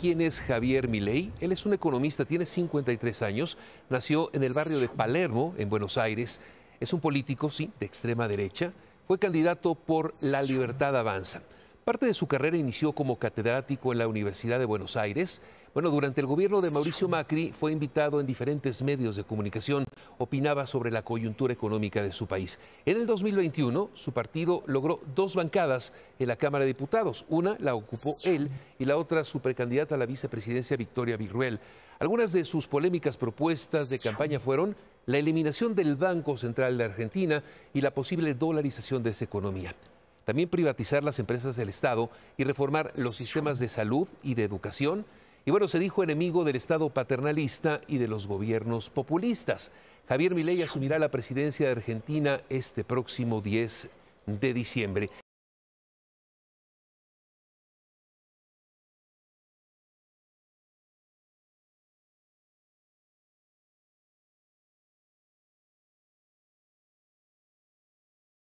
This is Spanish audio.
¿quién es Javier Milei? Él es un economista, tiene 53 años, nació en el barrio de Palermo, en Buenos Aires. Es un político, sí, de extrema derecha. Fue candidato por La Libertad Avanza. Parte de su carrera inició como catedrático en la Universidad de Buenos Aires. Bueno, durante el gobierno de Mauricio Macri fue invitado en diferentes medios de comunicación, opinaba sobre la coyuntura económica de su país. En el 2021, su partido logró dos bancadas en la Cámara de Diputados. Una la ocupó él y la otra su precandidata a la vicepresidencia Victoria Virruel. Algunas de sus polémicas propuestas de campaña fueron la eliminación del Banco Central de Argentina y la posible dolarización de esa economía también privatizar las empresas del Estado y reformar los sistemas de salud y de educación. Y bueno, se dijo enemigo del Estado paternalista y de los gobiernos populistas. Javier Milei asumirá la presidencia de Argentina este próximo 10 de diciembre.